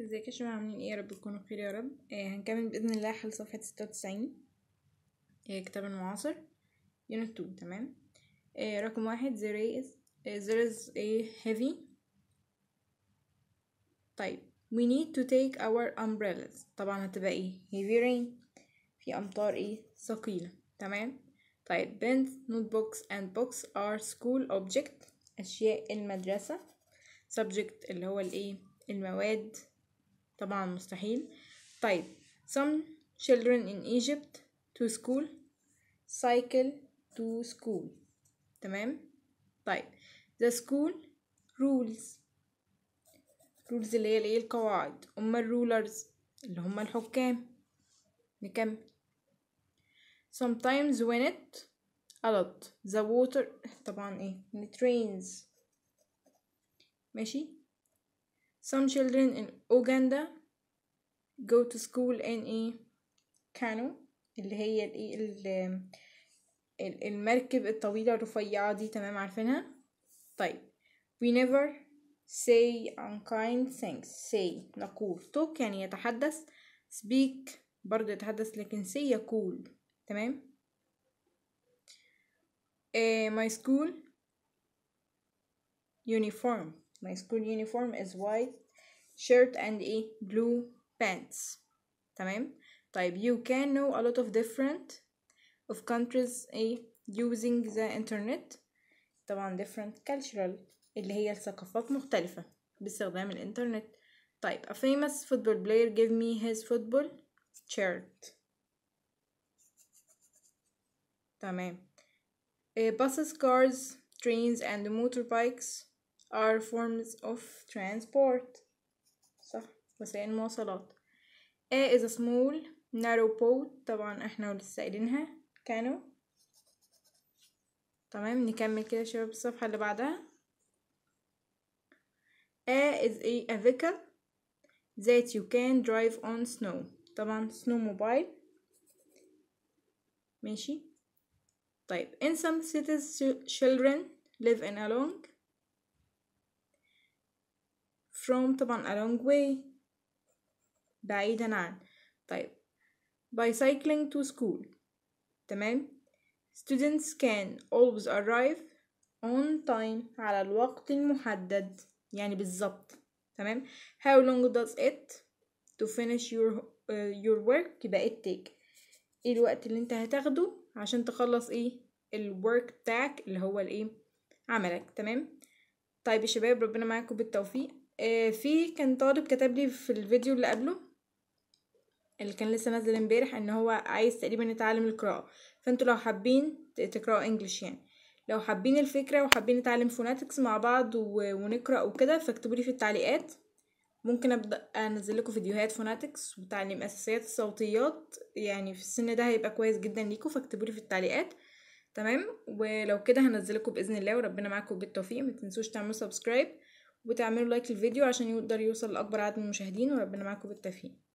ازيك يا شباب عاملين ايه يا رب تكونوا بخير يا رب آه هنكمل باذن الله حل صفحه ستة وتسعين آه كتاب المعاصر يونت تو تمام آه رقم واحد there is آه، there is a heavy طيب we need to take our umbrellas طبعا هتبقى ايه heavy rain في امطار ايه ثقيله تمام طيب pens notebooks and books are school object اشياء المدرسه subject اللي هو الايه المواد طبعا مستحيل طيب some children in Egypt to school cycle to school تمام طيب the school rules rules اللي هي الايه القواعد هما rulers اللي هما الحكام نكمل sometimes when it a lot the water طبعا ايه trains ماشي Some children in Uganda go to school in a كانو اللي هي الايه المركب الطويلة الرفيعة دي تمام عارفينها طيب we never say unkind things say نقول talk يعني يتحدث speak برضه يتحدث لكن say يقول تمام uh, my school uniform My school uniform is white shirt and a blue pants تمام طيب you can know a lot of different of countries a eh, using the internet طبعا different cultural اللي هي الثقافات مختلفة باستخدام الانترنت طيب a famous football player gave me his football shirt تمام uh, eh, buses cars trains and motorbikes are forms of transport صح وسائل المواصلات A is a small narrow boat طبعا احنا لسه قايلينها كانوا تمام نكمل كده شباب الصفحة اللي بعدها A is a, a vehicle that you can drive on snow طبعا snow mobile ماشي طيب in some cities children live in a long from طبعا a long way بعيدا عن طيب by cycling to school تمام students can always arrive on time على الوقت المحدد يعني بالظبط تمام how long does it to finish your uh, your work يبقى it take ايه الوقت اللي انت هتاخده عشان تخلص ايه الورك بتاعك اللي هو الايه عملك تمام طيب يا شباب ربنا معاكم بالتوفيق آه في كان طالب كتب لي في الفيديو اللي قبله اللي كان لسه نازل امبارح ان هو عايز تقريبا يتعلم القراءه فانتوا لو حابين تقراوا انجلش يعني لو حابين الفكره وحابين نتعلم فوناتكس مع بعض ونقرا وكده فاكتبوا لي في التعليقات ممكن ابدا انزل لكم فيديوهات فوناتكس وتعليم اساسيات الصوتيات يعني في السن ده هيبقى كويس جدا ليكم فاكتبوا لي في التعليقات تمام ولو كده هنزل لكم باذن الله وربنا معاكم بالتوفيق ما تنسوش تعملوا سبسكرايب وتعملوا لايك للفيديو عشان يقدر يوصل لاكبر عدد من المشاهدين وربنا معاكم بالتوفيق